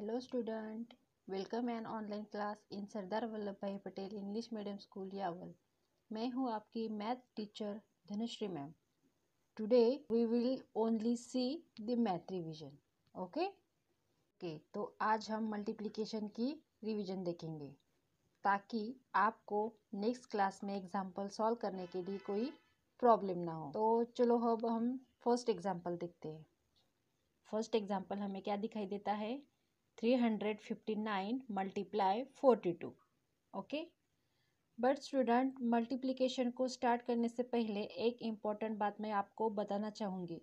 hello student welcome an online class in Sardar Vallabh Bhai Patel English medium school Yawal मैं हूँ आपकी math teacher Dhanushree ma'am today we will only see the math revision okay okay तो आज हम multiplication की रिवीजन देखेंगे ताकि आपको नेक्स्ट क्लास में एग्जाम्पल सॉल्व करने के लिए कोई प्रॉब्लम ना हो तो चलो अब हम फर्स्ट एग्जाम्पल देखते हैं फर्स्ट एग्जाम्पल हमें क्या दिखाई देता है 359 multiply 42 okay but student multiplication को स्टार्ट करने से पहले एक इम्पॉर्टेंट बात मैं आपको बताना चाहूँगी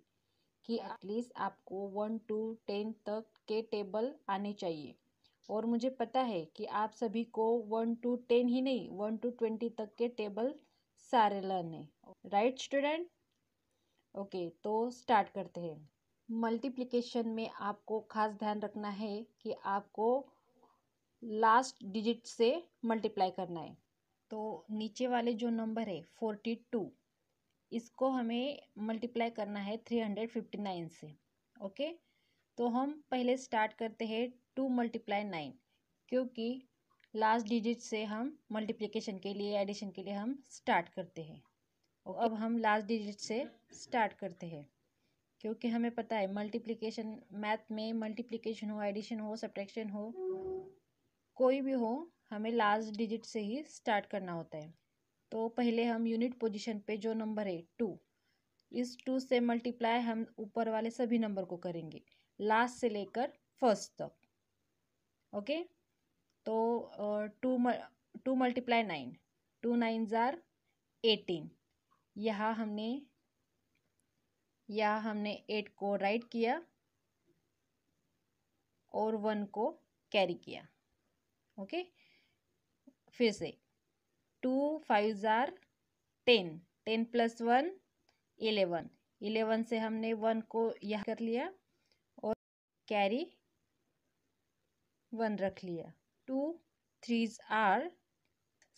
कि एटलीस्ट आपको वन टू टेन तक के टेबल आने चाहिए और मुझे पता है कि आप सभी को वन टू टेन ही नहीं वन टू ट्वेंटी तक के टेबल सारे लर्न है राइट स्टूडेंट ओके तो स्टार्ट करते हैं मल्टीप्लिकेशन में आपको खास ध्यान रखना है कि आपको लास्ट डिजिट से मल्टीप्लाई करना है तो नीचे वाले जो नंबर है फोर्टी टू इसको हमें मल्टीप्लाई करना है थ्री हंड्रेड फिफ्टी नाइन से ओके तो हम पहले स्टार्ट करते हैं टू मल्टीप्लाई नाइन क्योंकि लास्ट डिजिट से हम मल्टीप्लिकेशन के लिए एडिशन के लिए हम स्टार्ट करते हैं अब हम लास्ट डिजिट से स्टार्ट करते हैं क्योंकि हमें पता है मल्टीप्लिकेशन मैथ में मल्टीप्लिकेशन हो एडिशन हो सब्ट्रैक्शन हो कोई भी हो हमें लास्ट डिजिट से ही स्टार्ट करना होता है तो पहले हम यूनिट पोजीशन पे जो नंबर है टू इस टू से मल्टीप्लाई हम ऊपर वाले सभी नंबर को करेंगे लास्ट से लेकर फर्स्ट तक ओके तो two two multiply nine two nine ज़ार एटीन यहाँ हमने या हमने एट को राइट किया और वन को कैरी किया ओके फिर से टू फाइव ज़ार ten ten plus one eleven eleven से हमने वन को यह कर लिया और कैरी वन रख लिया two threes are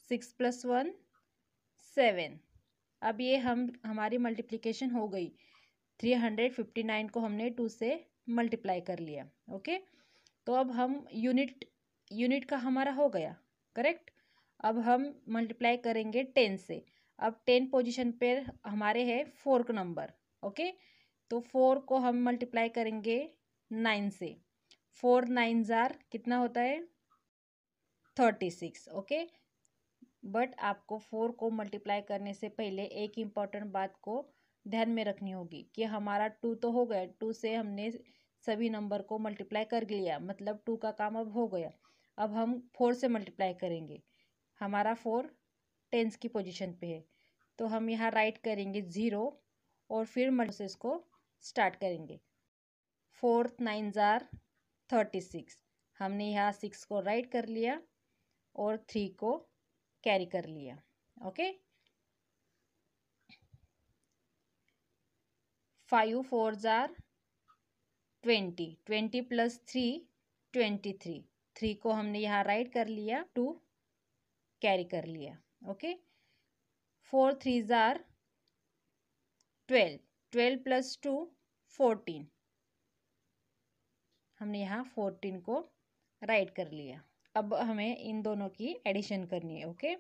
six plus one seven अब ये हम हमारी मल्टीप्लिकेशन हो गई थ्री हंड्रेड फिफ्टी नाइन को हमने टू से मल्टीप्लाई कर लिया ओके तो अब हम यूनिट यूनिट का हमारा हो गया करेक्ट अब हम मल्टीप्लाई करेंगे टेन से अब टेन पोजीशन पर हमारे है फोर का नंबर ओके तो फोर को हम मल्टीप्लाई करेंगे नाइन से फोर नाइन ज़ार कितना होता है थर्टी सिक्स ओके बट आपको फोर को मल्टीप्लाई करने से पहले एक इम्पॉर्टेंट बात को ध्यान में रखनी होगी कि हमारा टू तो हो गया टू से हमने सभी नंबर को मल्टीप्लाई कर लिया मतलब टू का काम अब हो गया अब हम फोर से मल्टीप्लाई करेंगे हमारा फोर टेंस की पोजीशन पे है तो हम यहाँ राइट करेंगे ज़ीरो और फिर प्रोसेस को स्टार्ट करेंगे फोर्थ नाइन ज़ार थर्टी सिक्स हमने यहाँ सिक्स को राइट कर लिया और थ्री को कैरी कर लिया ओके फाइव फोर ज़ार twenty twenty plus three twenty three three को हमने यहाँ राइट कर लिया टू कैरी कर लिया ओके फोर थ्री ज़ार twelve twelve plus two fourteen हमने यहाँ फोर्टीन को राइट कर लिया अब हमें इन दोनों की एडिशन करनी है ओके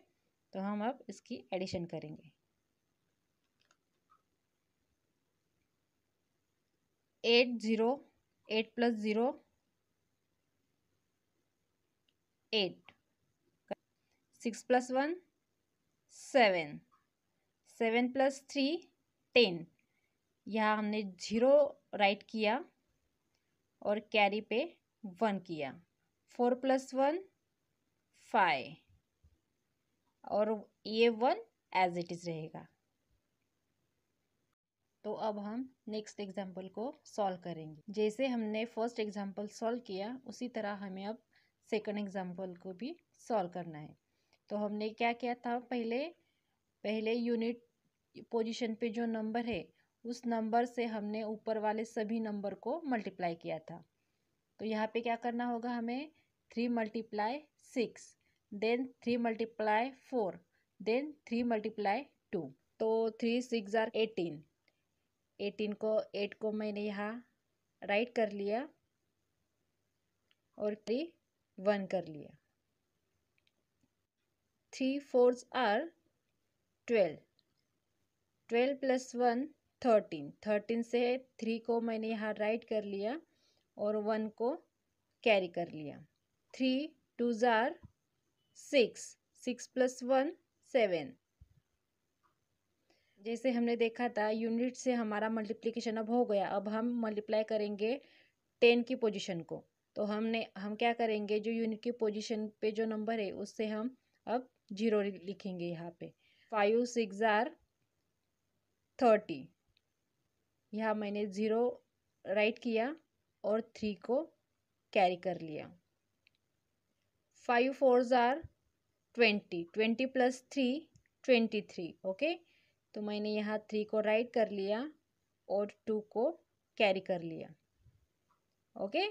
तो हम अब इसकी एडिशन करेंगे eight zero eight plus zero eight six plus one seven seven plus three ten यहाँ हमने ज़ीरो राइट किया और कैरी पे वन किया फोर प्लस वन फाइव और ये वन एज इट इज़ रहेगा तो अब हम नेक्स्ट एग्जाम्पल को सॉल्व करेंगे जैसे हमने फर्स्ट एग्जाम्पल सॉल्व किया उसी तरह हमें अब सेकंड एग्जाम्पल को भी सॉल्व करना है तो हमने क्या किया था पहले पहले यूनिट पोजीशन पे जो नंबर है उस नंबर से हमने ऊपर वाले सभी नंबर को मल्टीप्लाई किया था तो यहाँ पे क्या करना होगा हमें three multiply six then three multiply four then three multiply two तो three six are eighteen eighteen को एट को मैंने यहाँ राइट कर लिया और थ्री वन कर लिया three fours are twelve twelve plus one thirteen thirteen से थ्री को मैंने यहाँ राइट कर लिया और वन को कैरी कर लिया थ्री टू ज़ार six six plus one seven जैसे हमने देखा था यूनिट से हमारा मल्टीप्लिकेशन अब हो गया अब हम मल्टीप्लाई करेंगे टेन की पोजीशन को तो हमने हम क्या करेंगे जो यूनिट की पोजीशन पे जो नंबर है उससे हम अब जीरो लिखेंगे यहाँ पे फाइव सिक्स आर थर्टी यहाँ मैंने ज़ीरो राइट किया और थ्री को कैरी कर लिया फाइव फोर ज़ार twenty twenty plus three twenty three okay तो मैंने यहाँ थ्री को राइट कर लिया और टू को कैरी कर लिया ओके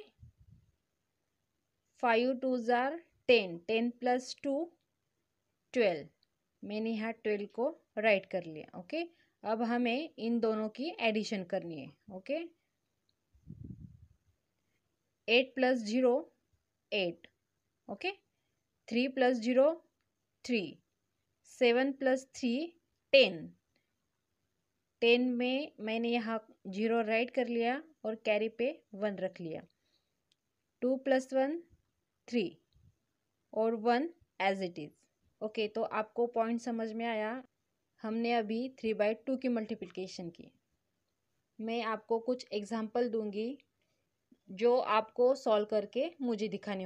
फाइव टू ज़ार ten ten plus two twelve मैंने यहाँ ट्वेल्व को राइट कर लिया ओके अब हमें इन दोनों की एडिशन करनी है okay eight plus zero eight okay three plus zero three seven plus three ten ten में मैंने यहाँ जीरो राइट कर लिया और कैरी पे वन रख लिया टू प्लस वन थ्री और one as it is okay तो आपको पॉइंट समझ में आया हमने अभी थ्री बाई टू की मल्टीप्लिकेशन की मैं आपको कुछ एग्जाम्पल दूंगी जो आपको सॉल्व करके मुझे दिखानी